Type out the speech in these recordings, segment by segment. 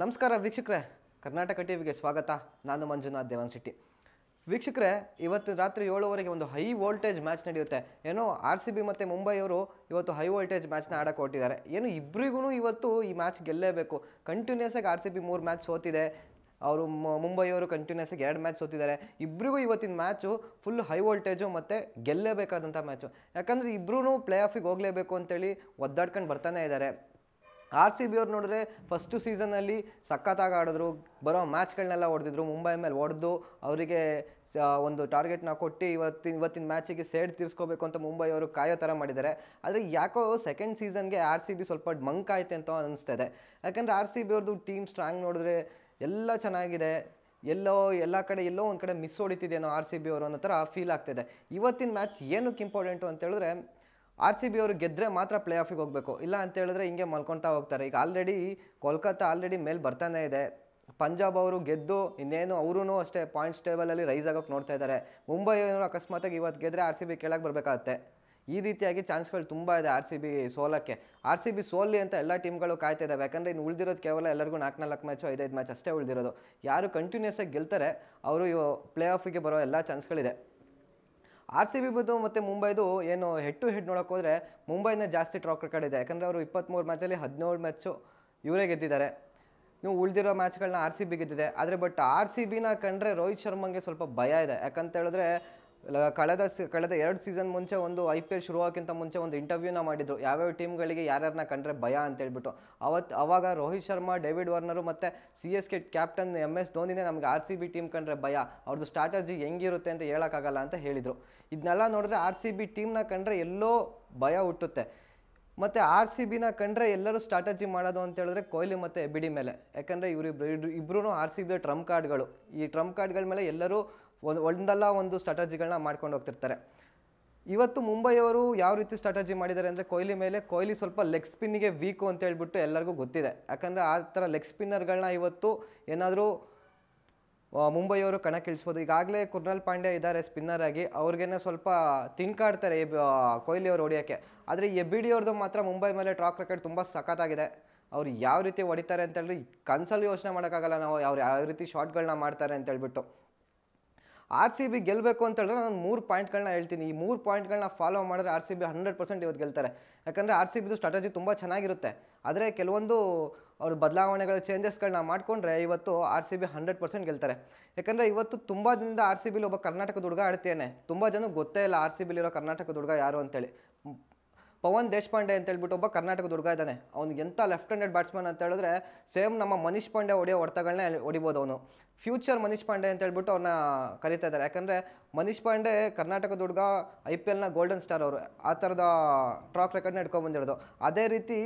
ನಮಸ್ಕಾರ ವೀಕ್ಷಕರೇ ಕರ್ನಾಟಕ ಟಿವಿಗೆ ಸ್ವಾಗತ ನಾನು ಮಂಜುನಾಥ್ ದೇವನ್ ಸಿಟ್ಟಿ ವೀಕ್ಷಕರೇ ಇವತ್ತು ರಾತ್ರಿ ಏಳುವರೆಗೆ ಒಂದು ಹೈ ವೋಲ್ಟೇಜ್ ಮ್ಯಾಚ್ ನಡೆಯುತ್ತೆ ಏನೋ ಆರ್ ಸಿ ಬಿ ಮತ್ತು ಮುಂಬೈಯವರು ಇವತ್ತು ಹೈ ವೋಲ್ಟೇಜ್ ಮ್ಯಾಚ್ನ ಆಡಕ್ಕೆ ಹೊರಟಿದ್ದಾರೆ ಏನು ಇಬ್ಬರಿಗೂ ಇವತ್ತು ಈ ಮ್ಯಾಚ್ ಗೆಲ್ಲೇಬೇಕು ಕಂಟಿನ್ಯೂಸ್ ಆಗಿ ಆರ್ ಸಿ ಬಿ ಮೂರು ಮ್ಯಾಚ್ ಸೋತಿದೆ ಅವರು ಮುಂಬೈಯವರು ಕಂಟಿನ್ಯೂಸ್ ಆಗಿ ಎರಡು ಮ್ಯಾಚ್ ಸೋತಿದ್ದಾರೆ ಇಬ್ಬರಿಗೂ ಇವತ್ತಿನ ಮ್ಯಾಚು ಫುಲ್ ಹೈ ವೋಲ್ಟೇಜು ಮತ್ತು ಗೆಲ್ಲೇಬೇಕಾದಂಥ ಮ್ಯಾಚು ಯಾಕಂದರೆ ಇಬ್ಬರೂ ಪ್ಲೇ ಆಫಿಗೆ ಹೋಗಲೇಬೇಕು ಅಂತೇಳಿ ಒದ್ದಾಡ್ಕೊಂಡು ಬರ್ತಾನೆ ಇದ್ದಾರೆ ಆರ್ ಸಿ ಬಿ ಅವ್ರು ನೋಡಿದ್ರೆ ಫಸ್ಟು ಸೀಸನಲ್ಲಿ ಸಖತ್ತಾಗಿ ಆಡಿದ್ರು ಬರೋ ಮ್ಯಾಚ್ಗಳನ್ನೆಲ್ಲ ಹೊಡೆದಿದ್ರು ಮುಂಬೈ ಮೇಲೆ ಹೊಡೆದು ಅವರಿಗೆ ಒಂದು ಟಾರ್ಗೆಟ್ನ ಕೊಟ್ಟು ಇವತ್ತಿನ ಇವತ್ತಿನ ಮ್ಯಾಚಿಗೆ ಸೇಡ್ ತೀರಿಸ್ಕೋಬೇಕು ಅಂತ ಮುಂಬೈ ಅವರು ಕಾಯೋ ಥರ ಮಾಡಿದ್ದಾರೆ ಆದರೆ ಯಾಕೋ ಸೆಕೆಂಡ್ ಸೀಸನ್ಗೆ ಆರ್ ಸಿ ಬಿ ಸ್ವಲ್ಪ ಮಂಕ್ ಆಯ್ತೆ ಅಂತ ಅನಿಸ್ತಿದೆ ಯಾಕಂದರೆ ಆರ್ ಸಿ ಬಿ ಅವ್ರದ್ದು ಟೀಮ್ ಸ್ಟ್ರಾಂಗ್ ನೋಡಿದ್ರೆ ಎಲ್ಲ ಚೆನ್ನಾಗಿದೆ ಎಲ್ಲೋ ಎಲ್ಲ ಕಡೆ ಎಲ್ಲೋ ಒಂದು ಕಡೆ ಮಿಸ್ ಹೊಡಿತಿದೆನೋ ಆರ್ ಸಿ ಬಿ ಅವರು ಅನ್ನೋ ಥರ ಫೀಲ್ ಆಗ್ತಿದೆ ಇವತ್ತಿನ ಮ್ಯಾಚ್ ಏನಕ್ಕೆ ಇಂಪಾರ್ಟೆಂಟು ಅಂತ ಹೇಳಿದ್ರೆ ಆರ್ ಸಿ ಬಿ ಅವರು ಗೆದ್ದರೆ ಮಾತ್ರ ಪ್ಲೇ ಆಫಿಗೆ ಹೋಗಬೇಕು ಇಲ್ಲ ಅಂತ ಹೇಳಿದ್ರೆ ಹಿಂಗೆ ಮಲ್ಕೊಳ್ತಾ ಹೋಗ್ತಾರೆ ಈಗ ಆಲ್ರೆಡಿ ಕೋಲ್ಕತ್ತಾ ಆಲ್ರೆಡಿ ಮೇಲೆ ಬರ್ತಾನೆ ಇದೆ ಪಂಜಾಬ್ ಅವರು ಗೆದ್ದು ಇನ್ನೇನು ಅವರೂ ಅಷ್ಟೇ ಪಾಯಿಂಟ್ಸ್ ಟೇಬಲಲ್ಲಿ ರೈಸ್ ಆಗೋಕೆ ನೋಡ್ತಾ ಇದ್ದಾರೆ ಮುಂಬೈ ಅವರು ಅಕಸ್ಮಾತಾಗಿ ಇವತ್ತು ಗೆದ್ದರೆ ಆರ್ ಸಿ ಬಿ ಕೆಳಗೆ ಬರಬೇಕಾಗತ್ತೆ ಈ ರೀತಿಯಾಗಿ ಚಾನ್ಸ್ಗಳು ತುಂಬ ಇದೆ ಆರ್ ಸಿ ಬಿ ಸೋಲಕ್ಕೆ ಆರ್ ಸಿ ಬಿ ಸೋಲಿ ಅಂತ ಎಲ್ಲ ಟೀಮ್ಗಳು ಕಾಯ್ತಾ ಇದ್ದಾವೆ ಯಾಕಂದರೆ ಇನ್ನು ಉಳಿದಿರೋದು ಕೇವಲ ಎಲ್ಲರಿಗೂ ನಾಲ್ಕು ನಾಲ್ಕು ಮ್ಯಾಚು ಐದೈದು ಮ್ಯಾಚ್ ಅಷ್ಟೇ ಉಳಿದಿರೋದು ಯಾರು ಕಂಟಿನ್ಯೂಸಾಗಿ ಗೆಲ್ತಾರೆ ಅವರು ಪ್ಲೇ ಆಫಿಗೆ ಬರೋ ಎಲ್ಲ ಚಾನ್ಸ್ಗಳಿದೆ ಆರ್ ಸಿ ಬಿ ಬದು ಮತ್ತು ಮುಂಬೈದು ಏನು ಹೆಡ್ ಟು ಹೆಡ್ ನೋಡೋಕೆ ಹೋದರೆ ಮುಂಬೈನ ಜಾಸ್ತಿ ಟ್ರಾಕ್ ರೆಕಾರ್ಡ್ ಇದೆ ಯಾಕಂದರೆ ಅವರು ಇಪ್ಪತ್ತ್ಮೂರು ಮ್ಯಾಚಲ್ಲಿ ಹದಿನೇಳು ಮ್ಯಾಚು ಇವರೇ ಗೆದ್ದಿದ್ದಾರೆ ನೀವು ಉಳಿದಿರೋ ಮ್ಯಾಚ್ಗಳನ್ನ ಆರ್ ಸಿ ಬಿ ಗೆದ್ದಿದೆ ಆದರೆ ಬಟ್ ಆರ್ ಸಿ ಬಿನ ಕಂಡ್ರೆ ರೋಹಿತ್ ಶರ್ಮಾಗೆ ಸ್ವಲ್ಪ ಭಯ ಇದೆ ಯಾಕಂತ ಹೇಳಿದ್ರೆ ಕಳೆದ ಕಳೆದ ಎರಡು ಸೀಸನ್ ಮುಂಚೆ ಒಂದು ಐ ಪಿ ಎಲ್ ಶುರುವಾಗಿಂತ ಮುಂಚೆ ಒಂದು ಇಂಟರ್ವ್ಯೂನ ಮಾಡಿದ್ರು ಯಾವ್ಯಾವ ಟೀಮ್ಗಳಿಗೆ ಯಾರ್ಯಾರನ್ನ ಕಂಡ್ರೆ ಭಯ ಅಂತ ಹೇಳ್ಬಿಟ್ಟು ಅವತ್ತು ಅವಾಗ ರೋಹಿತ್ ಶರ್ಮಾ ಡೇವಿಡ್ ವಾರ್ನರು ಮತ್ತು C S K captain M S ಧೋನಿನೇ ನಮಗೆ ಆರ್ ಸಿ ಬಿ ಟೀಮ್ ಕಂಡ್ರೆ ಭಯ ಅವ್ರದ್ದು ಸ್ಟ್ರಾಟಜಿ ಹೆಂಗಿರುತ್ತೆ ಅಂತ ಹೇಳೋಕ್ಕಾಗಲ್ಲ ಅಂತ ಹೇಳಿದರು ಇದನ್ನೆಲ್ಲ ನೋಡಿದ್ರೆ ಆರ್ ಸಿ ಬಿ ಟೀಮ್ನ ಕಂಡ್ರೆ ಎಲ್ಲೋ ಭಯ ಹುಟ್ಟುತ್ತೆ ಮತ್ತು ಆರ್ ಸಿ ಬಿನ ಕಂಡ್ರೆ ಎಲ್ಲರೂ ಸ್ಟ್ರಾಟಜಿ ಮಾಡೋದು ಅಂತ ಹೇಳಿದ್ರೆ ಕೊಹ್ಲಿ ಮತ್ತು ಎಬಿಡಿ ಮೇಲೆ ಯಾಕಂದರೆ ಇವರು ಇಬ್ಬರು ಆರ್ ಸಿ ಬಿ ಟ್ರಂಪ್ ಕಾರ್ಡ್ಗಳು ಈ ಟ್ರಂಪ್ ಕಾರ್ಡ್ಗಳ ಮೇಲೆ ಎಲ್ಲರೂ ಒಂದಲ್ಲ ಒಂದು ಸ್ಟ್ರಾಟಜಿಗಳನ್ನ ಮಾಡ್ಕೊಂಡು ಹೋಗ್ತಿರ್ತಾರೆ ಇವತ್ತು ಮುಂಬೈಯವರು ಯಾವ ರೀತಿ ಸ್ಟ್ರಾಟಜಿ ಮಾಡಿದ್ದಾರೆ ಅಂದರೆ ಕೊಹ್ಲಿ ಮೇಲೆ ಕೊಹ್ಲಿ ಸ್ವಲ್ಪ ಲೆಗ್ ಸ್ಪಿನ್ನಿಗೆ ವೀಕು ಅಂತ ಹೇಳ್ಬಿಟ್ಟು ಎಲ್ಲರಿಗೂ ಗೊತ್ತಿದೆ ಯಾಕಂದರೆ ಆ ಥರ ಲೆಗ್ ಸ್ಪಿನ್ನರ್ಗಳನ್ನ ಇವತ್ತು ಏನಾದರೂ ಮುಂಬೈಯವರು ಕಣಕ್ಕಿಳಿಸ್ಬೋದು ಈಗಾಗಲೇ ಕುರ್ನಲ್ ಪಾಂಡ್ಯ ಇದ್ದಾರೆ ಸ್ಪಿನ್ನರ್ ಆಗಿ ಅವ್ರಿಗೇನೆ ಸ್ವಲ್ಪ ತಿನ್ಕಾಡ್ತಾರೆ ಕೊಹ್ಲಿ ಅವರು ಹೊಡೆಯೋಕ್ಕೆ ಆದರೆ ಬಿಡಿ ಅವ್ರದ್ದು ಮಾತ್ರ ಮುಂಬೈ ಮೇಲೆ ಟ್ರಾಕ್ ರೆಕಾರ್ಡ್ ತುಂಬ ಸಖತ್ತಾಗಿದೆ ಅವ್ರು ಯಾವ ರೀತಿ ಹೊಡಿತಾರೆ ಅಂತೇಳಿ ಕನ್ಸಲ್ಲಿ ಯೋಚನೆ ಮಾಡೋಕ್ಕಾಗಲ್ಲ ನಾವು ಅವ್ರು ಯಾವ ರೀತಿ ಶಾಟ್ಗಳನ್ನ ಮಾಡ್ತಾರೆ ಅಂತೇಳ್ಬಿಟ್ಟು ಆರ್ ಸಿ ಬಿ ಗೆಲ್ಲಬೇಕು ಅಂತ ಹೇಳಿದ್ರೆ ನಾನು ಮೂರು ಪಾಯಿಂಟ್ಗಳನ್ನ ಹೇಳ್ತೀನಿ ಈ ಮೂರು ಪಾಯಿಂಟ್ಗಳನ್ನ ಫಾಲೋ ಮಾಡಿದ್ರೆ R C B hundred percent ಇವತ್ತು ಗೆಲ್ತಾರೆ ಯಾಕಂದರೆ ಆರ್ ಸಿ ಬಿದು ಸ್ಟ್ರಾಟಜಿ ತುಂಬ ಚೆನ್ನಾಗಿರುತ್ತೆ ಆದರೆ ಕೆಲವೊಂದು ಅವ್ರ ಬದಲಾವಣೆಗಳ ಚೇಂಜಸ್ಗಳನ್ನ ಮಾಡಿಕೊಂಡ್ರೆ ಇವತ್ತು R C B hundred percent ಗೆಲ್ತಾರೆ ಯಾಕಂದರೆ ಇವತ್ತು ತುಂಬ ದಿನದಿಂದ ಆರ್ ಸಿ ಬಿಲಿ ಒಬ್ಬ ಕರ್ನಾಟಕದ ಹುಡುಗ ಆಡ್ತೇನೆ ತುಂಬ ಜನ ಗೊತ್ತೇ ಇಲ್ಲ ಆರ್ ಸಿ ಬಿಲಿರೋ ಕರ್ನಾಟಕದ ಹುಡುಗ ಯಾರು ಅಂತೇಳಿ ಪವನ್ ದೇಶಪಾಂಡೆ ಅಂತ ಹೇಳ್ಬಿಟ್ಟು ಒಬ್ಬ ಕರ್ನಾಟಕದ ಹುಡುಗ ಇದ್ದಾನೆ ಅವ್ನು ಎಂಥ ಲೆಫ್ಟ್ ಹ್ಯಾಂಡೆಡ್ ಬ್ಯಾಟ್ಸ್ಮನ್ ಅಂತ ಹೇಳಿದ್ರೆ ಸೇಮ್ ನಮ್ಮ ಮನೀಶ್ ಪಾಂಡೆ ಹೊಡೆಯೋ ಹೊಡೆತಗಳನ್ನೇ ಹೊಡಿಬೋದು ಅವನು ಫ್ಯೂಚರ್ ಮನೀಶ್ ಪಾಂಡೆ ಅಂತ ಹೇಳ್ಬಿಟ್ಟು ಅವ್ರನ್ನ ಕರಿತಾ ಇದ್ದಾರೆ ಯಾಕಂದರೆ ಮನೀಶ್ ಪಾಂಡೆ ಕರ್ನಾಟಕದ ಹುಡುಗ ಐ ಪಿ ಎಲ್ನ ಗೋಲ್ಡನ್ ಸ್ಟಾರ್ ಅವರು ಆ ಥರದ ಟ್ರಾಕ್ ರೆಕಾರ್ಡ್ನ ಇಟ್ಕೊಂಡು ಬಂದಿರೋದು ಅದೇ ರೀತಿ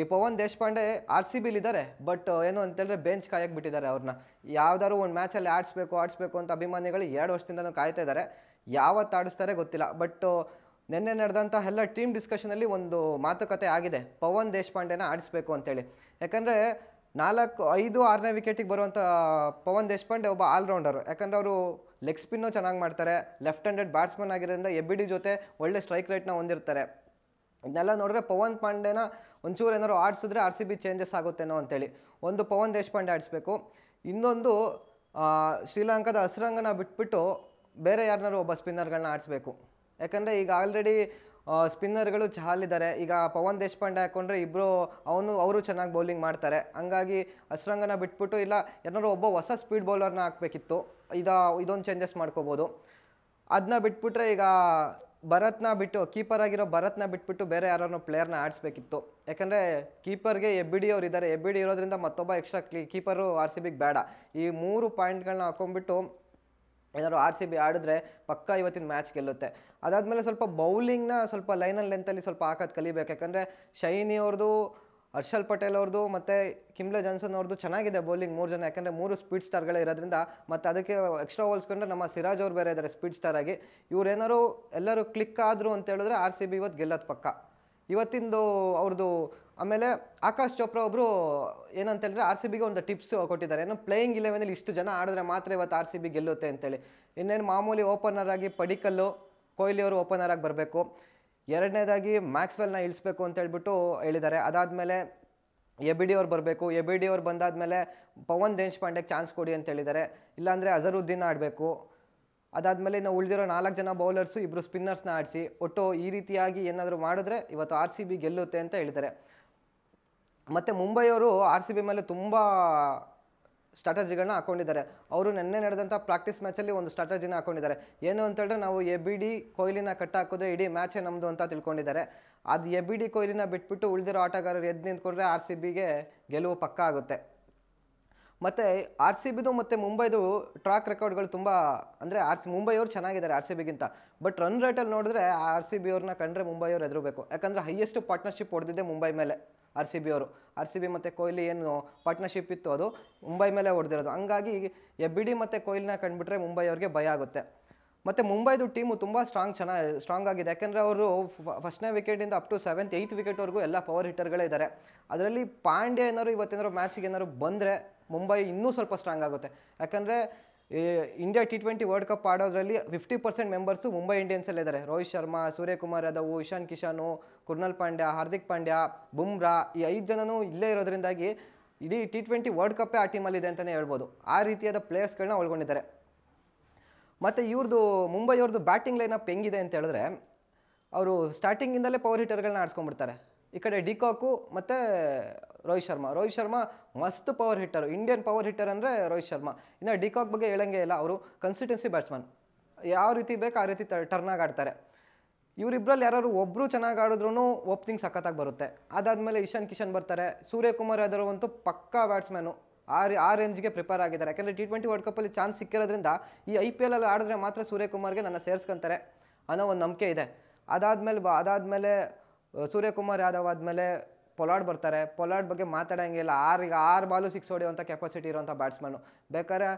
ಈ ಪವನ್ ದೇಶಪಾಂಡೆ ಆರ್ ಸಿ ಇದ್ದಾರೆ ಬಟ್ ಏನು ಅಂತೇಳಿದ್ರೆ ಬೆಂಚ್ ಕಾಯಕ್ಕೆ ಬಿಟ್ಟಿದ್ದಾರೆ ಅವ್ರನ್ನ ಯಾವ್ದಾದ್ರು ಒಂದು ಮ್ಯಾಚಲ್ಲಿ ಆಡಿಸ್ಬೇಕು ಆಡಿಸ್ಬೇಕು ಅಂತ ಅಭಿಮಾನಿಗಳು ಎರಡು ವರ್ಷದಿಂದನೂ ಕಾಯ್ತಾ ಇದ್ದಾರೆ ಯಾವತ್ತು ಆಡಿಸ್ತಾರೆ ಗೊತ್ತಿಲ್ಲ ಬಟ್ ನಿನ್ನೆ ನಡೆದಂಥ ಎಲ್ಲ ಟೀಮ್ ಡಿಸ್ಕಷನಲ್ಲಿ ಒಂದು ಮಾತುಕತೆ ಆಗಿದೆ ಪವನ್ ದೇಶಪಾಂಡೆನ ಆಡಿಸ್ಬೇಕು ಅಂತೇಳಿ ಯಾಕಂದರೆ ನಾಲ್ಕು ಐದು ಆರನೇ ವಿಕೆಟಿಗೆ ಬರುವಂಥ ಪವನ್ ದೇಶಪಾಂಡೆ ಒಬ್ಬ ಆಲ್ರೌಂಡರ್ ಯಾಕಂದರೆ ಅವರು ಲೆಗ್ ಸ್ಪಿನ್ನು ಚೆನ್ನಾಗಿ ಮಾಡ್ತಾರೆ ಲೆಫ್ಟ್ ಹ್ಯಾಂಡೆಡ್ ಬ್ಯಾಟ್ಸ್ಮನ್ ಆಗಿರೋದ್ರಿಂದ ಎಬಿಡಿ ಜೊತೆ ಒಳ್ಳೆ ಸ್ಟ್ರೈಕ್ ರೇಟ್ನ ಹೊಂದಿರ್ತಾರೆ ಇದನ್ನೆಲ್ಲ ನೋಡಿದ್ರೆ ಪವನ್ ಪಾಂಡೆನ ಒಂಚೂರು ಏನಾದ್ರು ಆಡಿಸಿದ್ರೆ ಆರ್ ಸಿ ಬಿ ಚೇಂಜಸ್ ಆಗುತ್ತೇನೋ ಅಂತೇಳಿ ಒಂದು ಪವನ್ ದೇಶಪಾಂಡೆ ಆಡಿಸ್ಬೇಕು ಇನ್ನೊಂದು ಶ್ರೀಲಂಕಾದ ಹಸ್ರಂಗನ ಬಿಟ್ಬಿಟ್ಟು ಬೇರೆ ಯಾರನ್ನಾರು ಒಬ್ಬ ಸ್ಪಿನ್ನರ್ಗಳನ್ನ ಆಡಿಸ್ಬೇಕು ಯಾಕಂದರೆ ಈಗ ಆಲ್ರೆಡಿ ಸ್ಪಿನ್ನರ್ಗಳು ಚಹಲಿದ್ದಾರೆ ಈಗ ಪವನ್ ದೇಶಪಾಂಡೆ ಹಾಕೊಂಡ್ರೆ ಇಬ್ಬರು ಅವನು ಅವರು ಚೆನ್ನಾಗಿ ಬೌಲಿಂಗ್ ಮಾಡ್ತಾರೆ ಹಂಗಾಗಿ ಅಸ್ರಂಗನ ಬಿಟ್ಬಿಟ್ಟು ಇಲ್ಲ ಏನಾದ್ರು ಒಬ್ಬ ಹೊಸ ಸ್ಪೀಡ್ ಬೌಲರ್ನ ಹಾಕ್ಬೇಕಿತ್ತು ಇದ ಇದೊಂದು ಚೇಂಜಸ್ ಮಾಡ್ಕೋಬೋದು ಅದನ್ನ ಬಿಟ್ಬಿಟ್ರೆ ಈಗ ಭರತ್ನ ಬಿಟ್ಟು ಕೀಪರ್ ಆಗಿರೋ ಭರತ್ನ ಬಿಟ್ಬಿಟ್ಟು ಬೇರೆ ಯಾರನ್ನು ಪ್ಲೇಯರ್ನ ಆಡಿಸ್ಬೇಕಿತ್ತು ಯಾಕಂದರೆ ಕೀಪರ್ಗೆ ಡಿ ಅವ್ರು ಇದ್ದಾರೆ ಡಿ ಇರೋದ್ರಿಂದ ಮತ್ತೊಬ್ಬ ಎಕ್ಸ್ಟ್ರಾ ಕೀಪರು ಆರ್ ಸಿ ಬಿಗೆ ಬೇಡ ಈ ಮೂರು ಪಾಯಿಂಟ್ಗಳನ್ನ ಹಾಕೊಂಡ್ಬಿಟ್ಟು ಏನಾದ್ರು ಆರ್ ಸಿ ಬಿ ಆಡಿದ್ರೆ ಪಕ್ಕ ಇವತ್ತಿನ ಮ್ಯಾಚ್ ಗೆಲ್ಲುತ್ತೆ ಅದಾದಮೇಲೆ ಸ್ವಲ್ಪ ಬೌಲಿಂಗ್ನ ಸ್ವಲ್ಪ ಲೈನಲ್ಲಿ ಲೆಂತಲ್ಲಿ ಸ್ವಲ್ಪ ಹಾಕೋದು ಕಲಿಬೇಕು ಯಾಕಂದರೆ ಶೈನಿ ಅವ್ರದ್ದು ಹರ್ಷಲ್ ಪಟೇಲ್ ಅವ್ರದ್ದು ಮತ್ತು ಕಿಮ್ಲೆ ಜಾನ್ಸನ್ ಅವ್ರದ್ದು ಚೆನ್ನಾಗಿದೆ ಬೌಲಿಂಗ್ ಮೂರು ಜನ ಯಾಕಂದರೆ ಮೂರು ಸ್ಪೀಡ್ ಸ್ಟಾರ್ಗಳೇ ಇರೋದ್ರಿಂದ ಮತ್ತು ಅದಕ್ಕೆ ಎಕ್ಸ್ಟ್ರಾ ಹೋಲ್ಸ್ಕೊಂಡ್ರೆ ನಮ್ಮ ಸಿರಾಜ್ ಅವ್ರು ಬೇರೆ ಇದ್ದಾರೆ ಸ್ಪೀಡ್ ಸ್ಟಾರ್ ಆಗಿ ಇವ್ರೇನಾರು ಎಲ್ಲರೂ ಕ್ಲಿಕ್ ಆದರು ಅಂತ ಹೇಳಿದ್ರೆ ಆರ್ ಸಿ ಬಿ ಇವತ್ತು ಗೆಲ್ಲೋದು ಪಕ್ಕ ಇವತ್ತಿಂದು ಅವ್ರದ್ದು ಆಮೇಲೆ ಆಕಾಶ್ ಚೋಪ್ರಾ ಒಬ್ಬರು ಏನಂತ ಹೇಳಿದ್ರೆ ಆರ್ ಸಿ ಬಿಗೆ ಒಂದು ಟಿಪ್ಸ್ ಕೊಟ್ಟಿದ್ದಾರೆ ಏನು ಪ್ಲೇಯಿಂಗ್ ಇಲೆವೆನಲ್ಲಿ ಇಷ್ಟು ಜನ ಆಡಿದ್ರೆ ಮಾತ್ರ ಇವತ್ತು ಆರ್ ಸಿ ಬಿ ಗೆಲ್ಲುತ್ತೆ ಅಂತೇಳಿ ಇನ್ನೇನು ಮಾಮೂಲಿ ಓಪನರ್ ಆಗಿ ಪಡಿಕಲ್ಲು ಕೊಹ್ಲಿ ಅವರು ಓಪನರ್ ಆಗಿ ಬರಬೇಕು ಎರಡನೇದಾಗಿ ಮ್ಯಾಕ್ಸ್ವೆಲ್ನ ಇಳಿಸ್ಬೇಕು ಅಂತ ಹೇಳ್ಬಿಟ್ಟು ಹೇಳಿದ್ದಾರೆ ಅದಾದಮೇಲೆ ಡಿ ಅವ್ರು ಬರಬೇಕು ಎ ಬಿ ಡಿ ಅವ್ರು ಬಂದಾದಮೇಲೆ ಪವನ್ ದೇಶಪಾಂಡೆಗೆ ಚಾನ್ಸ್ ಕೊಡಿ ಅಂತ ಹೇಳಿದ್ದಾರೆ ಇಲ್ಲಾಂದರೆ ಅಜರುದ್ದೀನ್ ಆಡಬೇಕು ಅದಾದಮೇಲೆ ಇನ್ನು ಉಳಿದಿರೋ ನಾಲ್ಕು ಜನ ಬೌಲರ್ಸು ಇಬ್ಬರು ಸ್ಪಿನ್ನರ್ಸ್ನ ಆಡಿಸಿ ಒಟ್ಟು ಈ ರೀತಿಯಾಗಿ ಏನಾದರೂ ಮಾಡಿದ್ರೆ ಇವತ್ತು ಆರ್ ಸಿ ಬಿ ಗೆಲ್ಲುತ್ತೆ ಅಂತ ಹೇಳಿದ್ದಾರೆ ಮತ್ತು ಮುಂಬೈಯವರು ಆರ್ ಸಿ ಬಿ ಮೇಲೆ ತುಂಬ ಸ್ಟ್ರಾಟಜಿಗಳನ್ನ ಹಾಕೊಂಡಿದ್ದಾರೆ ಅವರು ನೆನ್ನೆ ನಡೆದಂಥ ಪ್ರಾಕ್ಟೀಸ್ ಮ್ಯಾಚಲ್ಲಿ ಒಂದು ಸ್ಟ್ರಾಟಜಿನ ಹಾಕೊಂಡಿದ್ದಾರೆ ಏನು ಅಂತೇಳಿದ್ರೆ ನಾವು ಎ ಬಿ ಡಿ ಕೊಹ್ಲಿನ ಕಟ್ಟಾಕಿದ್ರೆ ಇಡೀ ಮ್ಯಾಚೇ ನಮ್ಮದು ಅಂತ ತಿಳ್ಕೊಂಡಿದ್ದಾರೆ ಅದು ಎ ಬಿ ಡಿ ಕೊಹ್ಲಿನ ಬಿಟ್ಬಿಟ್ಟು ಉಳಿದಿರೋ ಆಟಗಾರರು ಎದ್ದು ನಿಂತ್ಕೊಂಡ್ರೆ ಆರ್ ಸಿ ಬಿಗೆ ಗೆಲುವು ಪಕ್ಕ ಆಗುತ್ತೆ ಮತ್ತು ಆರ್ ಸಿ ಬಿದು ಮತ್ತು ಮುಂಬೈದು ಟ್ರಾಕ್ ರೆಕಾರ್ಡ್ಗಳು ತುಂಬ ಅಂದರೆ ಆರ್ ಸಿ ಮುಂಬೈಯವರು ಚೆನ್ನಾಗಿದ್ದಾರೆ ಆರ್ ಸಿ ಬಿಗಿಂತ ಬಟ್ ರನ್ ರೇಟಲ್ಲಿ ನೋಡಿದ್ರೆ ಆರ್ ಸಿ ಬಿ ಅವ್ರನ್ನ ಕಂಡ್ರೆ ಮುಂಬೈಯವ್ರು ಎದುರಬೇಕು ಯಾಕಂದರೆ ಹೈಯೆಸ್ಟ್ ಪಾರ್ಟ್ನರ್ಶಿಪ್ ಹೊಡೆದಿದ್ದೆ ಮುಂಬೈ ಮೇಲೆ ಆರ್ ಸಿ ಬಿ ಅವರು ಆರ್ ಸಿ ಬಿ ಮತ್ತು ಕೊಹ್ಲಿ ಏನು ಪಾರ್ಟ್ನರ್ಶಿಪ್ ಇತ್ತು ಅದು ಮುಂಬೈ ಮೇಲೆ ಹೊಡೆದಿರೋದು ಹಂಗಾಗಿ ಡಿ ಮತ್ತು ಕೊಹ್ಲಿನ ಕಂಡುಬಿಟ್ರೆ ಮುಂಬೈ ಅವ್ರಿಗೆ ಭಯ ಆಗುತ್ತೆ ಮತ್ತು ಮುಂಬೈದು ಟೀಮು ತುಂಬ ಸ್ಟ್ರಾಂಗ್ ಚೆನ್ನಾಗಿ ಸ್ಟ್ರಾಂಗ್ ಆಗಿದೆ ಯಾಕೆಂದರೆ ಅವರು ಫಸ್ಟ್ನೇ ವಿಕೆಟಿಂದ ಅಪ್ ಟು ಸೆವೆಂತ್ ಏಯ್ತ್ ವಿಕೆಟ್ವರೆಗೂ ಎಲ್ಲ ಪವರ್ ಹಿಟರ್ಗಳೇ ಇದ್ದಾರೆ ಅದರಲ್ಲಿ ಪಾಂಡ್ಯ ಏನಾದ್ರು ಇವತ್ತೇನಾದ್ರು ಮ್ಯಾಚ್ಗೆ ಏನಾದ್ರು ಬಂದರೆ ಮುಂಬೈ ಇನ್ನೂ ಸ್ವಲ್ಪ ಸ್ಟ್ರಾಂಗ್ ಆಗುತ್ತೆ ಯಾಕಂದರೆ India T twenty World Cup ಆಡೋದ್ರಲ್ಲಿ ಫಿಫ್ಟಿ ಪರ್ಸೆಂಟ್ ಮೆಂಬರ್ಸು ಮುಂಬೈ ಇದ್ದಾರೆ ರೋಹಿತ್ ಶರ್ಮಾ ಸೂರ್ಯಕುಮಾರ್ ಯಾದವ್ ಇಶಾನ್ ಕಿಶಾನು ಕುರ್ನಲ್ ಪಾಂಡ್ಯ ಹಾರ್ದಿಕ್ ಪಾಂಡ್ಯ ಬುಮ್ರಾ ಈ ಐದು ಜನನೂ ಇಲ್ಲೇ ಇರೋದ್ರಿಂದಾಗಿ ಇಡೀ ಟಿ ಟ್ವೆಂಟಿ ವರ್ಲ್ಡ್ ಕಪ್ಪೇ ಆ ಟೀಮಲ್ಲಿದೆ ಅಂತಲೇ ಹೇಳ್ಬೋದು ಆ ರೀತಿಯಾದ ಪ್ಲೇಯರ್ಸ್ಗಳನ್ನ ಒಳಗೊಂಡಿದ್ದಾರೆ ಮತ್ತು ಇವ್ರದ್ದು ಮುಂಬೈ ಅವ್ರದ್ದು ಬ್ಯಾಟಿಂಗ್ ಅಪ್ ಹೆಂಗಿದೆ ಅಂತ ಹೇಳಿದ್ರೆ ಅವರು ಸ್ಟಾರ್ಟಿಂಗಿಂದಲೇ ಪವರ್ ಹಿಟರ್ಗಳನ್ನ ಆಡಿಸ್ಕೊಂಡ್ಬಿಡ್ತಾರೆ ಈ ಕಡೆ ಡಿಕಾಕು ಮತ್ತು ರೋಹಿತ್ ಶರ್ಮಾ ರೋಹಿತ್ ಶರ್ಮಾ ಮಸ್ತ್ power hitter Indian power hitter ಅಂದರೆ ರೋಹಿತ್ ಶರ್ಮಾ ಇನ್ನು ಡಿಕಾಕ್ ಬಗ್ಗೆ ಹೇಳಂಗೆ ಇಲ್ಲ ಅವರು ಕನ್ಸಿಸ್ಟೆನ್ಸಿ ಬ್ಯಾಟ್ಸ್ಮನ್ ಯಾವ ರೀತಿ ಬೇಕು ಆ ರೀತಿ ಟರ್ನಾಗಿ ಆಡ್ತಾರೆ ಇವರಿಬ್ಬರಲ್ಲಿ ಯಾರು ಒಬ್ಬರು ಚೆನ್ನಾಗಿ ಆಡಿದ್ರು ಓಪನಿಂಗ್ ಸಖತ್ತಾಗಿ ಬರುತ್ತೆ ಅದಾದಮೇಲೆ ಇಶಾನ್ ಕಿಶನ್ ಬರ್ತಾರೆ ಸೂರ್ಯಕುಮಾರ್ ಯಾದವ್ ಅಂತೂ ಪಕ್ಕಾ ಬ್ಯಾಟ್ಸ್ಮ್ಯಾನು ಆ ಆ ರೇಂಜ್ಗೆ ಪ್ರಿಪೇರ್ ಆಗಿದ್ದಾರೆ ಯಾಕಂದರೆ ಟಿ ಟ್ವೆಂಟಿ ವರ್ಲ್ಡ್ ಕಪ್ಪಲ್ಲಿ ಚಾನ್ಸ್ ಸಿಕ್ಕಿರೋದ್ರಿಂದ ಈ ಐ ಪಿ ಎಲ್ಲಲ್ಲಿ ಆಡಿದ್ರೆ ಮಾತ್ರ ಸೂರ್ಯಕುಮಾರ್ಗೆ ನನ್ನ ಸೇರಿಸ್ಕೊಂತಾರೆ ಅನ್ನೋ ಒಂದು ನಂಬಿಕೆ ಇದೆ ಅದಾದಮೇಲೆ ಬ ಅದಾದಮೇಲೆ ಸೂರ್ಯಕುಮಾರ್ ಯಾದವ್ ಆದಮೇಲೆ ಪೊಲಾಡ್ ಬರ್ತಾರೆ ಪೊಲಾಡ್ ಬಗ್ಗೆ ಮಾತಾಡೋಂಗಿಲ್ಲ ಆರು ಈಗ ಆರು ಬಾಲು ಸಿಕ್ಸ್ ಹೊಡೆಯುವಂಥ ಕೆಪಾಸಿಟಿ ಇರುವಂಥ ಬ್ಯಾಟ್ಸ್ಮನ್ನು ಬೇಕಾದ್ರೆ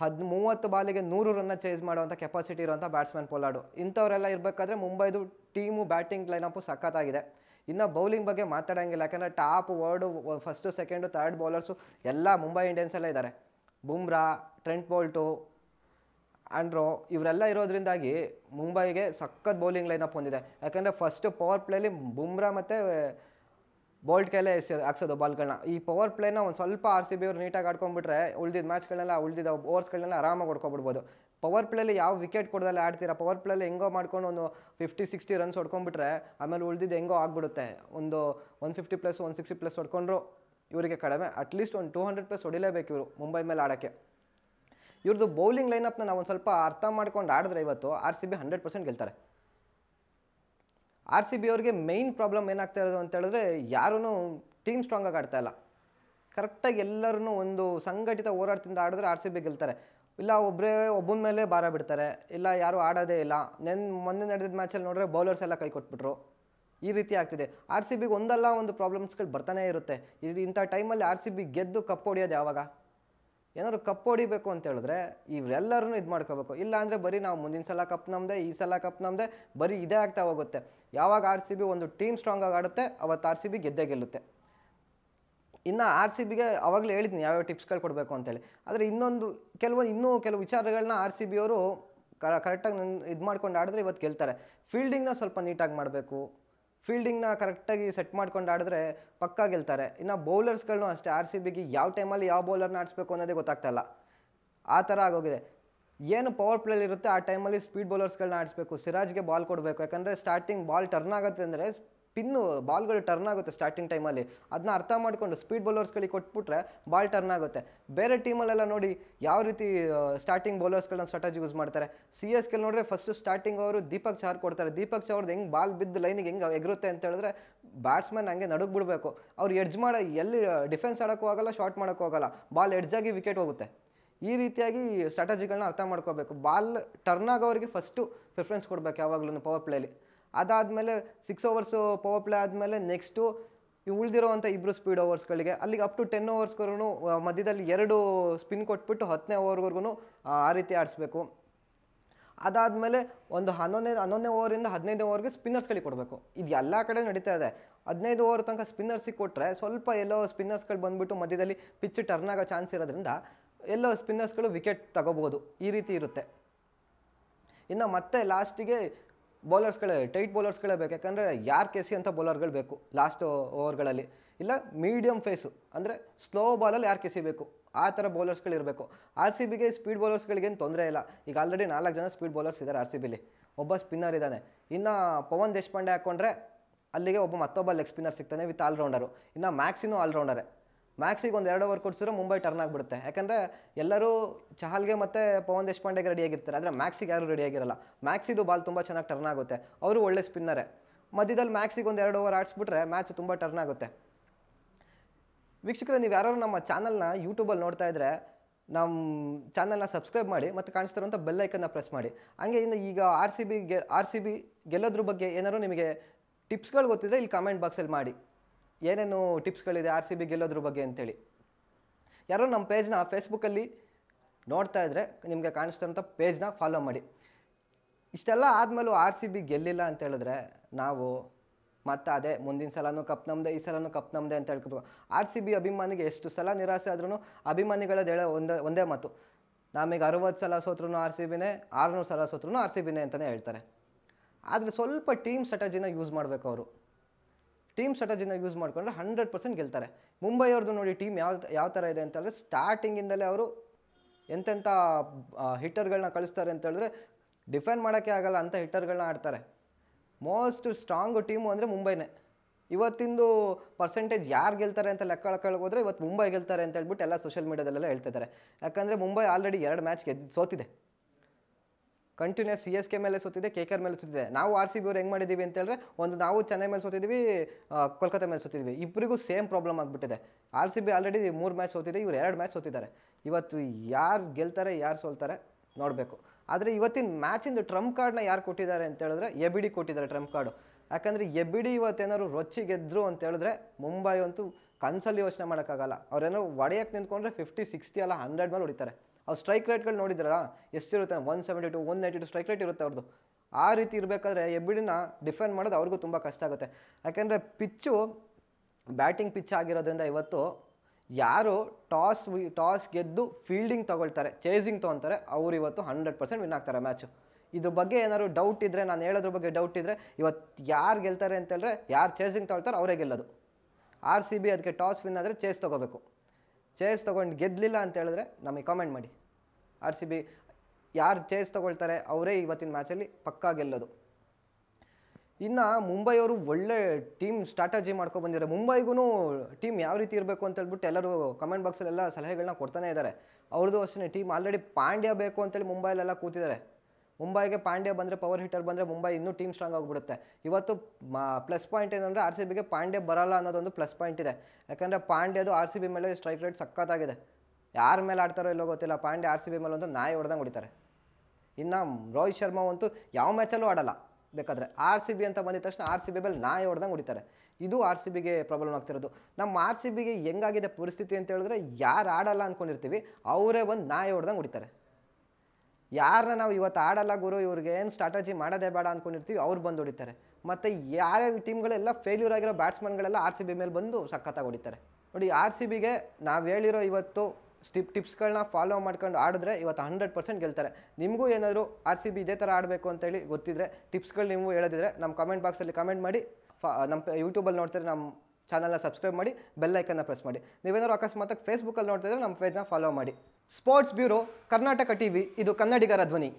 ಹದ್ ಮೂವತ್ತು ಬಾಲಿಗೆ ನೂರು ರನ್ನ ಚೇಸ್ ಮಾಡುವಂಥ ಕೆಪಾಸಿಟಿ ಇರುವಂಥ ಬ್ಯಾಟ್ಸ್ಮನ್ ಪೊಲಾಡು ಇಂಥವರೆಲ್ಲ ಇರಬೇಕಾದ್ರೆ ಮುಂಬೈದು ಟೀಮು ಬ್ಯಾಟಿಂಗ್ ಲೈನಪ್ಪು ಸಖತ್ತಾಗಿದೆ ಇನ್ನು ಬೌಲಿಂಗ್ ಬಗ್ಗೆ ಮಾತಾಡೋಂಗಿಲ್ಲ ಯಾಕಂದರೆ ಟಾಪ್ ವರ್ಡು ಫಸ್ಟು ಸೆಕೆಂಡು ಥರ್ಡ್ ಬೌಲರ್ಸು ಎಲ್ಲ ಮುಂಬೈ ಇಂಡಿಯನ್ಸ್ ಇದ್ದಾರೆ ಬುಮ್ರಾ ಟ್ರೆಂಟ್ ಬೋಲ್ಟು ಆ್ಯಂಡ್ರೋ ಇವರೆಲ್ಲ ಇರೋದ್ರಿಂದಾಗಿ ಮುಂಬೈಗೆ ಸಖತ್ ಬೌಲಿಂಗ್ ಲೈನಪ್ ಹೊಂದಿದೆ ಯಾಕಂದರೆ ಫಸ್ಟು ಪವರ್ ಪ್ಲೇಲಿ ಬುಮ್ರಾ ಮತ್ತು ಬೋಲ್ಟ್ ಕೈಲೇ ಹಾಕ್ಸೋದು ಬಾಲ್ಗಳನ್ನ ಈ ಪವರ್ ಪ್ಲೇನ ಒಂದು ಸ್ವಲ್ಪ ಆರ್ ಸಿ ಬಿ ಅವ್ರು ನೀಟಾಗಿ ಆಡ್ಕೊಂಡ್ಬಿಟ್ರೆ ಉಳಿದಿದ್ದ ಮ್ಯಾಚ್ಗಳನ್ನೆಲ್ಲ ಉಳಿದಿದ್ದ ಓವರ್ಸ್ಗಳನ್ನೆಲ್ಲ ಆರಾಮಾಗಿ ಹೊಡ್ಕೊಬಿಡ್ಬೋದು ಪವರ್ ಪ್ಲೇಲಿ ಯಾವ ವಿಕೆಟ್ ಕೊಡೋದಲ್ಲ ಆಡ್ತೀರಾ ಪವರ್ ಪ್ಲೇಲಿ ಹೆಂಗೋ ಮಾಡ್ಕೊಂಡು ಒಂದು ಫಿಫ್ಟಿ ಸಿಕ್ಸ್ಟಿ ರನ್ಸ್ ಹೊಡ್ಕೊಂಡ್ಬಿಟ್ರೆ ಆಮೇಲೆ ಉಳಿದಿದ್ದು ಹೆಂಗೋ ಆಗ್ಬಿಡುತ್ತೆ ಒಂದು one fifty plus one sixty plus ಹೊಡ್ಕೊಂಡ್ರು ಇವರಿಗೆ ಕಡಿಮೆ ಅಟ್ಲೀಸ್ಟ್ ಒಂದು ಟೂ ಹಂಡ್ರೆಡ್ ಪ್ಲಸ್ ಹೊಡಿಲೇಬೇಕು ಇವರು ಮುಂಬೈ ಮೇಲೆ ಆಡೋಕ್ಕೆ ಇವ್ರದ್ದು ಬೌಲಿಂಗ್ ಲೈನಪ್ನ ನಾವು ಒಂದು ಸ್ವಲ್ಪ ಅರ್ಥ ಮಾಡ್ಕೊಂಡು ಆಡಿದ್ರೆ ಇವತ್ತು R C B hundred percent ಗೆಲ್ತಾರೆ ಆರ್ ಸಿ ಬಿ ಅವ್ರಿಗೆ ಮೈನ್ ಪ್ರಾಬ್ಲಮ್ ಏನಾಗ್ತಾ ಇರೋದು ಅಂತ ಹೇಳಿದ್ರೆ ಯಾರೂ ಟೀಮ್ ಸ್ಟ್ರಾಂಗಾಗಿ ಆಡ್ತಾ ಇಲ್ಲ ಕರೆಕ್ಟಾಗಿ ಎಲ್ಲರೂ ಒಂದು ಸಂಘಟಿತ ಹೋರಾಟದಿಂದ ಆಡಿದ್ರೆ ಆರ್ ಸಿ ಬಿ ಗೆಲ್ತಾರೆ ಇಲ್ಲ ಒಬ್ಬರೇ ಒಬ್ಬನ ಮೇಲೆ ಭಾರ ಬಿಡ್ತಾರೆ ಇಲ್ಲ ಯಾರೂ ಆಡೋದೇ ಇಲ್ಲ ನೆನ್ ಮೊನ್ನೆ ನಡೆದಿದ್ದ ಮ್ಯಾಚಲ್ಲಿ ನೋಡಿದ್ರೆ ಬೌಲರ್ಸ್ ಎಲ್ಲ ಕೈ ಕೊಟ್ಬಿಟ್ರು ಈ ರೀತಿ ಆಗ್ತಿದೆ ಆರ್ ಸಿ ಬಿಗೆ ಒಂದಲ್ಲ ಒಂದು ಪ್ರಾಬ್ಲಮ್ಸ್ಗಳು ಬರ್ತಾನೆ ಇರುತ್ತೆ ಇಂಥ ಟೈಮಲ್ಲಿ ಆರ್ ಸಿ ಬಿ ಗೆದ್ದು ಕಪ್ ಹೊಡಿಯೋದು ಯಾವಾಗ ಏನಾದ್ರು ಕಪ್ ಹೊಡಿಬೇಕು ಅಂತ ಹೇಳಿದ್ರೆ ಇವರೆಲ್ಲರೂ ಇದು ಮಾಡ್ಕೋಬೇಕು ಇಲ್ಲ ಅಂದರೆ ಬರೀ ನಾವು ಮುಂದಿನ ಸಲ ಕಪ್ ನಮ್ದೆ ಈ ಸಲ ಕಪ್ ನಮ್ದೆ ಬರೀ ಇದೇ ಆಗ್ತಾ ಹೋಗುತ್ತೆ ಯಾವಾಗ ಆರ್ ಸಿ ಬಿ ಒಂದು ಟೀಮ್ ಸ್ಟ್ರಾಂಗ್ ಆಗಿ ಆಡುತ್ತೆ ಅವತ್ತು ಆರ್ ಸಿ ಬಿ ಗೆದ್ದೇ ಗೆಲ್ಲುತ್ತೆ ಇನ್ನು ಆರ್ ಸಿ ಬಿಗೆ ಅವಾಗಲೇ ಹೇಳಿದ್ನಿ ಯಾವ್ಯಾವ ಟಿಪ್ಸ್ಗಳು ಕೊಡಬೇಕು ಅಂತೇಳಿ ಆದರೆ ಇನ್ನೊಂದು ಕೆಲವೊಂದು ಇನ್ನೂ ಕೆಲವು ವಿಚಾರಗಳನ್ನ ಆರ್ ಸಿ ಬಿ ಅವರು ಕರೆಕ್ಟಾಗಿ ಇದು ಮಾಡ್ಕೊಂಡು ಆಡಿದ್ರೆ ಇವತ್ತು ಗೆಲ್ತಾರೆ ಫೀಲ್ಡಿಂಗ್ನ ಸ್ವಲ್ಪ ನೀಟಾಗಿ ಮಾಡಬೇಕು ಫೀಲ್ಡಿಂಗ್ನ ಕರೆಕ್ಟಾಗಿ ಸೆಟ್ ಮಾಡ್ಕೊಂಡು ಆಡಿದ್ರೆ ಪಕ್ಕಾ ಗೆಲ್ತಾರೆ ಇನ್ನು ಬೌಲರ್ಸ್ಗಳನ್ನೂ ಅಷ್ಟೇ ಆರ್ ಸಿ ಬಿಗೆ ಯಾವ ಟೈಮಲ್ಲಿ ಯಾವ ಬೌಲರ್ನ ಆಡಿಸ್ಬೇಕು ಅನ್ನೋದೇ ಗೊತ್ತಾಗ್ತಾ ಇಲ್ಲ ಆ ಥರ ಆಗೋಗಿದೆ ಏನು ಪವರ್ ಇರುತ್ತೆ ಆ ಟೈಮಲ್ಲಿ ಸ್ಪೀಡ್ ಬೌಲರ್ಸ್ಗಳನ್ನ ಆಡಿಸ್ಬೇಕು ಸಿರಾಜ್ಗೆ ಬಾಲ್ ಕೊಡಬೇಕು ಯಾಕಂದರೆ ಸ್ಟಾರ್ಟಿಂಗ್ ಬಾಲ್ ಟರ್ನ್ ಆಗುತ್ತೆ ಅಂದರೆ ಪಿನ್ನು ಬಾಲ್ಗಳು ಟರ್ನ್ ಆಗುತ್ತೆ ಸ್ಟಾರ್ಟಿಂಗ್ ಟೈಮಲ್ಲಿ ಅದನ್ನ ಅರ್ಥ ಮಾಡಿಕೊಂಡು ಸ್ಪೀಡ್ ಬೌಲರ್ಸ್ಗಳಿಗೆ ಕೊಟ್ಬಿಟ್ರೆ ಬಾಲ್ ಟರ್ನ್ ಆಗುತ್ತೆ ಬೇರೆ ಟೀಮಲ್ಲೆಲ್ಲ ನೋಡಿ ಯಾವ ರೀತಿ ಸ್ಟಾರ್ಟಿಂಗ್ ಬೌಲರ್ಸ್ಗಳನ್ನ ಸ್ಟ್ರಾಟಜಿ ಯೂಸ್ ಮಾಡ್ತಾರೆ ಸಿ ಎಸ್ ಕೆಲ್ ನೋಡಿದ್ರೆ ಫಸ್ಟ್ ಸ್ಟಾರ್ಟಿಂಗ್ ಅವರು ದೀಪಕ್ ಚಾರ್ ಕೊಡ್ತಾರೆ ದೀಪಕ್ ಚಾರ್ದು ಹೆಂಗೆ ಬಾಲ್ ಬಿದ್ದು ಲೈನಿಗೆ ಹೆಂಗೆ ಎಗರುತ್ತೆ ಅಂತ ಹೇಳಿದ್ರೆ ಬ್ಯಾಟ್ಸ್ಮನ್ ಹಂಗೆ ನಡುಗ್ ಬಿಡಬೇಕು ಅವ್ರು ಎಡ್ಜ್ ಮಾಡೋ ಎಲ್ಲಿ ಡಿಫೆನ್ಸ್ ಆಡೋಕ್ಕೂ ಆಗಲ್ಲ ಶಾರ್ಟ್ ಮಾಡೋಕ್ಕೂ ಆಗಲ್ಲ ಬಾಲ್ ಎಡ್ಜಾಗಿ ವಿಕೆಟ್ ಹೋಗುತ್ತೆ ಈ ರೀತಿಯಾಗಿ ಸ್ಟ್ರಾಟಜಿಗಳನ್ನ ಅರ್ಥ ಮಾಡ್ಕೋಬೇಕು ಬಾಲ್ ಟರ್ನ್ ಆಗೋರಿಗೆ ಫಸ್ಟು ಪ್ರಿಫರೆನ್ಸ್ ಕೊಡಬೇಕು ಯಾವಾಗಲೂ ಪವರ್ ಪ್ಲೇಲಿ ಅದಾದಮೇಲೆ ಸಿಕ್ಸ್ ಓವರ್ಸು ಪವರ್ ಪ್ಲೇ ಆದಮೇಲೆ ನೆಕ್ಸ್ಟು ಉಳಿದಿರುವಂಥ ಇಬ್ಬರು ಸ್ಪೀಡ್ ಓವರ್ಸ್ಗಳಿಗೆ ಅಲ್ಲಿಗೆ ಅಪ್ ಟು ಟೆನ್ ಓವರ್ಸ್ಗೂ ಮಧ್ಯದಲ್ಲಿ ಎರಡು ಸ್ಪಿನ್ ಕೊಟ್ಬಿಟ್ಟು ಹತ್ತನೇ ಓವರ್ವರೆಗೂ ಆ ರೀತಿ ಆಡಿಸ್ಬೇಕು ಅದಾದಮೇಲೆ ಒಂದು ಹನ್ನೊಂದೇ ಹನ್ನೊಂದನೇ ಓವರಿಂದ ಹದಿನೈದು ಓವರ್ಗೆ ಸ್ಪಿನ್ನರ್ಸ್ಗಳಿಗೆ ಕೊಡಬೇಕು ಇದು ಎಲ್ಲ ಕಡೆ ನಡೀತಾ ಇದೆ ಹದಿನೈದು ಓವರ್ ತನಕ ಸ್ಪಿನ್ನರ್ಸಿಗೆ ಕೊಟ್ಟರೆ ಸ್ವಲ್ಪ ಎಲ್ಲೋ ಸ್ಪಿನ್ನರ್ಸ್ಗಳು ಬಂದುಬಿಟ್ಟು ಮಧ್ಯದಲ್ಲಿ ಪಿಚ್ ಟರ್ನ್ ಆಗೋ ಚಾನ್ಸ್ ಇರೋದ್ರಿಂದ ಎಲ್ಲೋ ಸ್ಪಿನ್ನರ್ಸ್ಗಳು ವಿಕೆಟ್ ತಗೋಬೋದು ಈ ರೀತಿ ಇರುತ್ತೆ ಇನ್ನು ಮತ್ತೆ ಲಾಸ್ಟಿಗೆ ಬೌಲರ್ಸ್ಗಳೇ ಟೈಟ್ ಬೌಲರ್ಸ್ಗಳೇ ಬೇಕು ಯಾಕಂದರೆ ಯಾರ್ ಕೆಸಿ ಅಂತ ಬೌಲರ್ಗಳು ಬೇಕು ಲಾಸ್ಟ್ ಓವರ್ಗಳಲ್ಲಿ ಇಲ್ಲ ಮೀಡಿಯಮ್ ಫೇಸು ಅಂದರೆ ಸ್ಲೋ ಬಾಲಲ್ಲಿ ಯಾರು ಕೆಸಿಬೇಕು ಆ ಥರ ಬೌಲರ್ಸ್ಗಳಿರಬೇಕು ಆರ್ ಸಿ ಬಿಗೆ ಸ್ಪೀಡ್ ಬೌಲರ್ಸ್ಗಳಿಗೇನು ತೊಂದರೆ ಇಲ್ಲ ಈಗ ಆಲ್ರೆಡಿ ನಾಲ್ಕು ಜನ ಸ್ಪೀಡ್ ಬೌಲರ್ಸ್ ಇದ್ದಾರೆ ಆರ್ ಸಿ ಬಿಲಿ ಒಬ್ಬ ಸ್ಪಿನ್ನರ್ ಇದ್ದಾನೆ ಇನ್ನು ಪವನ್ ದೇಶಪಾಂಡೆ ಹಾಕ್ಕೊಂಡ್ರೆ ಅಲ್ಲಿಗೆ ಒಬ್ಬ ಮತ್ತೊಬ್ಬ ಲೆಗ್ ಸ್ಪಿನ್ನರ್ ಸಿಗ್ತಾನೆ ವಿತ್ ಆಲ್ರೌಂಡರು ಇನ್ನು ಮ್ಯಾಕ್ಸಿನೂ ಆಲ್ರೌಂಡರೇ ಮ್ಯಾಕ್ಸಿಗೆ ಒಂದು ಎರಡು ಓವರ್ ಕೊಡಿಸಿದ್ರೆ ಮುಂಬೈ ಟರ್ನ್ ಆಗಿಬಿಡುತ್ತೆ ಯಾಕಂದರೆ ಎಲ್ಲರೂ ಚಹಲ್ಗೆ ಮತ್ತು ಪವನ್ ದೇಶಪಾಂಡೆಗೆ ರೆಡಿಯಾಗಿರ್ತಾರೆ ಆದರೆ ಮ್ಯಾಕ್ಸಿಗೆ ಯಾರು ರೆಡಿಯಾಗಿರಲ್ಲ ಮ್ಯಾಕ್ಸಿದು ಬಾಲ್ ತುಂಬ ಚೆನ್ನಾಗಿ ಟರ್ನ್ ಆಗುತ್ತೆ ಅವರು ಒಳ್ಳೆ ಸ್ಪಿನ್ನರೇ ಮಧ್ಯದಲ್ಲಿ ಮ್ಯಾಕ್ಸಿಗೆ ಒಂದು ಎರಡು ಓವರ್ ಆಡಿಸ್ಬಿಟ್ರೆ ಮ್ಯಾಚ್ ತುಂಬ ಟರ್ನ್ ಆಗುತ್ತೆ ವೀಕ್ಷಕರು ನೀವು ಯಾರು ನಮ್ಮ ಚಾನಲ್ನ ಯೂಟ್ಯೂಬಲ್ಲಿ ನೋಡ್ತಾ ಇದ್ದರೆ ನಮ್ಮ ಚಾನಲ್ನ ಸಬ್ಸ್ಕ್ರೈಬ್ ಮಾಡಿ ಮತ್ತು ಕಾಣಿಸ್ತಿರೋಂಥ ಐಕನ್ನ ಪ್ರೆಸ್ ಮಾಡಿ ಹಾಗೆ ಇನ್ನು ಈಗ ಆರ್ ಸಿ ಬಿ ಗೆ ಆರ್ ಸಿ ಬಿ ಗೆಲ್ಲೋದ್ರ ಬಗ್ಗೆ ಏನಾದರೂ ನಿಮಗೆ ಟಿಪ್ಸ್ಗಳು ಗೊತ್ತಿದ್ರೆ ಇಲ್ಲಿ ಕಮೆಂಟ್ ಬಾಕ್ಸಲ್ಲಿ ಮಾಡಿ ಏನೇನು ಟಿಪ್ಸ್ಗಳಿದೆ ಆರ್ ಸಿ ಬಿ ಗೆಲ್ಲೋದ್ರ ಬಗ್ಗೆ ಅಂತೇಳಿ ಯಾರೋ ನಮ್ಮ ಪೇಜ್ನ ಫೇಸ್ಬುಕ್ಕಲ್ಲಿ ನೋಡ್ತಾ ಇದ್ದರೆ ನಿಮಗೆ ಕಾಣಿಸ್ತಂಥ ಪೇಜ್ನ ಫಾಲೋ ಮಾಡಿ ಇಷ್ಟೆಲ್ಲ ಆದಮೇಲೂ ಆರ್ ಸಿ ಬಿ ಗೆಲ್ಲಿಲ್ಲ ಅಂತ ಹೇಳಿದ್ರೆ ನಾವು ಮತ್ತೆ ಅದೇ ಮುಂದಿನ ಸಲನೂ ಕಪ್ ನಮ್ಮದೆ ಈ ಸಲನೂ ಕಪ್ ನಮ್ಮದೆ ಅಂತ ಹೇಳ್ಕೊಬೇಕು ಆರ್ ಸಿ ಬಿ ಅಭಿಮಾನಿಗೆ ಎಷ್ಟು ಸಲ ನಿರಾಸೆ ಆದ್ರೂ ಅಭಿಮಾನಿಗಳದ್ದು ಹೇಳೋ ಒಂದೇ ಒಂದೇ ಮಾತು ನಮಗೆ ಅರುವತ್ತು ಸಲ ಸೋತ್ರೂ ಆರ್ ಸಿ ಬಿನೇ ಆರುನೂರು ಸಲ ಸೋತ್ರೂ ಆರ್ ಸಿ ಬಿನೇ ಅಂತಲೇ ಹೇಳ್ತಾರೆ ಆದರೆ ಸ್ವಲ್ಪ ಟೀಮ್ ಸ್ಟ್ರಾಟಜಿನ ಯೂಸ್ ಮಾಡಬೇಕು ಅವರು ಟೀಮ್ ಸ್ಟ್ರಾಟಜಿನ ಯೂಸ್ ಮಾಡಿಕೊಂಡ್ರೆ ಹಂಡ್ರೆಡ್ ಪರ್ಸೆಂಟ್ ಗೆಲ್ತಾರೆ ಮುಂಬೈ ಅವ್ರದ್ದು ನೋಡಿ ಟೀಮ್ ಯಾವ ಯಾವ ಥರ ಇದೆ ಅಂತಂದರೆ ಸ್ಟಾರ್ಟಿಂಗಿಂದಲೇ ಅವರು ಎಂತೆಂಥ ಹಿಟ್ಟರ್ಗಳನ್ನ ಕಳಿಸ್ತಾರೆ ಅಂತ ಹೇಳಿದ್ರೆ ಡಿಫೆಂಡ್ ಮಾಡೋಕ್ಕೆ ಆಗಲ್ಲ ಅಂಥ ಹಿಟ್ಟರ್ಗಳನ್ನ ಆಡ್ತಾರೆ ಮೋಸ್ಟ್ ಸ್ಟ್ರಾಂಗ್ ಟೀಮು ಅಂದರೆ ಮುಂಬೈನೇ ಇವತ್ತಿಂದು ಪರ್ಸೆಂಟೇಜ್ ಯಾರು ಗೆಲ್ತಾರೆ ಅಂತ ಲೆಕ್ಕ ಹೋದ್ರೆ ಇವತ್ತು ಮುಂಬೈ ಗೆಲ್ತಾರೆ ಅಂತ ಹೇಳ್ಬಿಟ್ಟು ಎಲ್ಲ ಸೋಷಿಯಲ್ ಮೀಡಿಯಾದಲ್ಲೆಲ್ಲ ಹೇಳ್ತಿದ್ದಾರೆ ಯಾಕಂದರೆ ಮುಂಬೈ ಆಲ್ರೆಡಿ ಎರಡು ಮ್ಯಾಚ್ ಗೆದ್ದು ಸೋತಿದೆ ಕಂಟಿನ್ಯೂಸ್ ಸಿ ಎಸ್ ಕೆ ಮೇಲೆ ಸುತ್ತಿದೆ ಕೆ ಕೆರ್ ಮೇಲೆ ಸುತ್ತಿದೆ ನಾವು ಆರ್ ಸಿ ಬಿ ಅವ್ರು ಹೆಂಗೆ ಮಾಡಿದ್ದೀವಿ ಅಂತ ಹೇಳಿದ್ರೆ ಒಂದು ನಾವು ಚೆನ್ನೈ ಮೇಲೆ ಸೋತಿದ್ವಿ ಕೋಲ್ಕತ್ತಾ ಮೇಲೆ ಸುತ್ತಿದ್ವಿ ಇಬ್ಬರಿಗೂ ಸೇಮ್ ಪ್ರಾಬ್ಲಮ್ ಆಗಿಬಿಟ್ಟಿದೆ ಆರ್ ಸಿ ಬಿ ಆಲ್ರೆಡಿ ಮೂರು ಮ್ಯಾಚ್ ಸೋತಿದೆ ಇವ್ರು ಎರಡು ಮ್ಯಾಚ್ ಸೋತಿದ್ದಾರೆ ಇವತ್ತು ಯಾರು ಗೆಲ್ತಾರೆ ಯಾರು ಸೋಲ್ತಾರೆ ನೋಡಬೇಕು ಆದರೆ ಇವತ್ತಿನ ಮ್ಯಾಚಿಂದು ಟ್ರಂಪ್ ಕಾರ್ಡ್ನ ಯಾರು ಕೊಟ್ಟಿದ್ದಾರೆ ಅಂತ ಹೇಳಿದ್ರೆ ಎ ಕೊಟ್ಟಿದ್ದಾರೆ ಟ್ರಂಪ್ ಕಾರ್ಡು ಯಾಕಂದರೆ ಎ ಬಿ ಡಿ ಇವತ್ತೇನಾದ್ರು ರೊಚ್ಚಿ ಗೆದ್ದರು ಅಂತ ಹೇಳಿದ್ರೆ ಮುಂಬೈ ಅಂತೂ ಕನ್ಸಲ್ಲಿ ಯೋಚನೆ ಮಾಡೋಕ್ಕಾಗಲ್ಲ ಅವರೇನೋ ಒಡೆಯಕ್ಕೆ ನಿಂತ್ಕೊಂಡ್ರೆ ಫಿಫ್ಟಿ ಸಿಕ್ಸ್ಟಿ ಅಲ್ಲ ಹಂಡ್ರೆಡ್ ಮೇಲೆ ಹೊಡಿತಾರೆ ಅವ್ರು ಸ್ಟ್ರೈಕ್ ರೇಟ್ಗಳು ನೋಡಿದ್ರಾ ಎಷ್ಟಿರುತ್ತೆ one seventy two one ninety two strike rate ಇರುತ್ತೆ ಅವ್ರದ್ದು ಆ ರೀತಿ ಇರಬೇಕಾದ್ರೆ ಎಬ್ಬಿಡಿನ ಡಿಫೆಂಡ್ ಮಾಡೋದು ಅವ್ರಿಗೂ ತುಂಬ ಕಷ್ಟ ಆಗುತ್ತೆ ಯಾಕೆಂದರೆ ಪಿಚ್ಚು ಬ್ಯಾಟಿಂಗ್ ಪಿಚ್ ಆಗಿರೋದ್ರಿಂದ ಇವತ್ತು ಯಾರು ಟಾಸ್ ಟಾಸ್ ಗೆದ್ದು ಫೀಲ್ಡಿಂಗ್ ತೊಗೊಳ್ತಾರೆ ಚೇಸಿಂಗ್ ತೊಗೊಂತಾರೆ ಅವರು ಇವತ್ತು ಹಂಡ್ರೆಡ್ ಪರ್ಸೆಂಟ್ ವಿನ್ ಆಗ್ತಾರೆ ಮ್ಯಾಚು ಇದ್ರ ಬಗ್ಗೆ ಏನಾದ್ರು ಡೌಟ್ ಇದ್ದರೆ ನಾನು ಹೇಳೋದ್ರ ಬಗ್ಗೆ ಡೌಟ್ ಇದ್ದರೆ ಇವತ್ತು ಯಾರು ಗೆಲ್ತಾರೆ ಅಂತ ಹೇಳಿದ್ರೆ ಯಾರು ಚೇಸಿಂಗ್ ತೊಗೊಳ್ತಾರೆ ಅವರೇ ಗೆಲ್ಲೋದು ಆರ್ ಸಿ ಬಿ ಅದಕ್ಕೆ ಟಾಸ್ ವಿನ್ ಆದರೆ ಚೇಸ್ ತೊಗೋಬೇಕು ಚೇಸ್ ತೊಗೊಂಡು ಗೆದ್ದಲಿಲ್ಲ ಅಂತ ಹೇಳಿದ್ರೆ ನಮಗೆ ಕಾಮೆಂಟ್ ಮಾಡಿ ಆರ್ ಸಿ ಬಿ ಯಾರು ಚೇಸ್ ತಗೊಳ್ತಾರೆ ಅವರೇ ಇವತ್ತಿನ ಮ್ಯಾಚಲ್ಲಿ ಪಕ್ಕಾ ಗೆಲ್ಲೋದು ಇನ್ನು ಅವರು ಒಳ್ಳೆ ಟೀಮ್ ಸ್ಟ್ರಾಟಜಿ ಮಾಡ್ಕೊಂಡು ಬಂದಿದ್ದಾರೆ ಮುಂಬೈಗೂ ಟೀಮ್ ಯಾವ ರೀತಿ ಇರಬೇಕು ಅಂತ ಹೇಳ್ಬಿಟ್ಟು ಎಲ್ಲರೂ ಕಮೆಂಟ್ ಬಾಕ್ಸಲ್ಲೆಲ್ಲ ಸಲಹೆಗಳನ್ನ ಕೊಡ್ತಾನೆ ಇದ್ದಾರೆ ಅವ್ರದ್ದು ಅಷ್ಟೇ ಟೀಮ್ ಆಲ್ರೆಡಿ ಪಾಂಡ್ಯ ಬೇಕು ಅಂತೇಳಿ ಮುಂಬೈಲೆಲ್ಲ ಕೂತಿದ್ದಾರೆ ಮುಂಬೈಗೆ ಪಾಂಡ್ಯ ಬಂದರೆ ಪವರ್ ಹಿಟರ್ ಬಂದರೆ ಮುಂಬೈ ಇನ್ನೂ ಟೀಮ್ ಸ್ಟ್ರಾಂಗ್ ಆಗಿಬಿಡುತ್ತೆ ಇವತ್ತು ಪ್ಲಸ್ ಪಾಯಿಂಟ್ ಏನಂದರೆ ಆರ್ ಸಿ ಬಿಗೆ ಪಾಂಡ್ಯ ಬರಲ್ಲ ಅನ್ನೋದೊಂದು ಪ್ಲಸ್ ಪಾಯಿಂಟ್ ಇದೆ ಯಾಕಂದರೆ ಪಾಂಡ್ಯದು ಆರ್ ಸಿ ಬಿ ಮೇಲೆ ಸ್ಟ್ರೈಕ್ ರೇಟ್ ಸಕ್ಕತ್ತಾಗಿದೆ ಯಾರ ಮೇಲೆ ಆಡ್ತಾರೋ ಇಲ್ಲೋ ಗೊತ್ತಿಲ್ಲ ಪಾಂಡೆ ಆರ್ ಸಿ ಬಿ ಮೇಲೆ ಒಂದು ನಾಯಿ ಹೊಡೆದಂಗೆ ಹೊಡಿತಾರೆ ಇನ್ನು ರೋಹಿತ್ ಶರ್ಮಾ ಅಂತೂ ಯಾವ ಮ್ಯಾಚಲ್ಲೂ ಆಡಲ್ಲ ಬೇಕಾದರೆ ಆರ್ ಸಿ ಬಿ ಅಂತ ಬಂದಿದ ತಕ್ಷಣ ಆರ್ ಸಿ ಬಿ ಮೇಲೆ ನಾಯಿ ಹೊಡೆದಂಗೆ ಹೊಡಿತಾರೆ ಇದು ಆರ್ ಸಿ ಬಿಗೆ ಪ್ರಾಬ್ಲಮ್ ಆಗ್ತಿರೋದು ನಮ್ಮ ಆರ್ ಸಿ ಬಿಗೆ ಹೆಂಗಾಗಿದೆ ಪರಿಸ್ಥಿತಿ ಅಂತ ಹೇಳಿದ್ರೆ ಯಾರು ಆಡಲ್ಲ ಅಂದ್ಕೊಂಡಿರ್ತೀವಿ ಅವರೇ ಬಂದು ನಾಯಿ ಹೊಡೆದಂಗೆ ಹೊಡಿತಾರೆ ಯಾರನ್ನ ನಾವು ಇವತ್ತು ಆಡಲ್ಲ ಗುರು ಇವ್ರಿಗೆ ಏನು ಸ್ಟ್ರಾಟಜಿ ಮಾಡೋದೇ ಬೇಡ ಅಂದ್ಕೊಂಡಿರ್ತೀವಿ ಅವ್ರು ಬಂದು ಹೊಡಿತಾರೆ ಮತ್ತು ಯಾರೇ ಟೀಮ್ಗಳೆಲ್ಲ ಫೇಲ್ಯೂರ್ ಆಗಿರೋ ಬ್ಯಾಟ್ಸ್ಮನ್ಗಳೆಲ್ಲ ಆರ್ ಸಿ ಬಿ ಮೇಲೆ ಬಂದು ಸಖತ್ತಾಗಿ ಹೊಡಿತಾರೆ ನೋಡಿ ಆರ್ ಸಿ ಬಿಗೆ ನಾವು ಹೇಳಿರೋ ಇವತ್ತು ಸ್ಟಿಪ್ ಟಿಪ್ಸ್ಗಳನ್ನ ಫಾಲೋ ಮಾಡ್ಕೊಂಡು ಆಡಿದ್ರೆ ಇವತ್ತು ಹಂಡ್ರೆಡ್ ಪರ್ಸೆಂಟ್ ಗೆಲ್ತಾರೆ ನಿಮಗೂ ಏನಾದರೂ ಆರ್ ಸಿ ಬಿ ಇದೇ ಥರ ಆಡಬೇಕು ಅಂತೇಳಿ ಗೊತ್ತಿದ್ರೆ ಟಿಪ್ಸ್ಗಳು ನೀವು ಹೇಳದಿದ್ರೆ ನಮ್ಮ ಕಮೆಂಟ್ ಬಾಕ್ಸಲ್ಲಿ ಕಮೆಂಟ್ ಮಾಡಿ ಫಾ ನಮ್ಮ ಯೂಟ್ಯೂಬಲ್ಲಿ ನೋಡ್ತಾರೆ ನಮ್ಮ ಚಾನಲ್ನ ಸಬ್ಸ್ಕ್ರೈಬ್ ಮಾಡಿ ಬೆಲ್ಲೈಕನ್ನ ಪ್ರೆಸ್ ಮಾಡಿ ನೀವೇನಾದ್ರು ಅಕಸ್ಮಾತಾಗಿ ಫೇಸ್ಬುಕ್ಕಲ್ಲಿ ನೋಡ್ತಿದ್ರೆ ನಮ್ಮ ಪೇಜ್ನ ಫಾಲೋ ಮಾಡಿ ಸ್ಪೋರ್ಟ್ಸ್ ಬ್ಯೂರೋ ಕರ್ನಾಟಕ ವಿ ಇದು ಕನ್ನಡಿಗರ ಧ್ವನಿ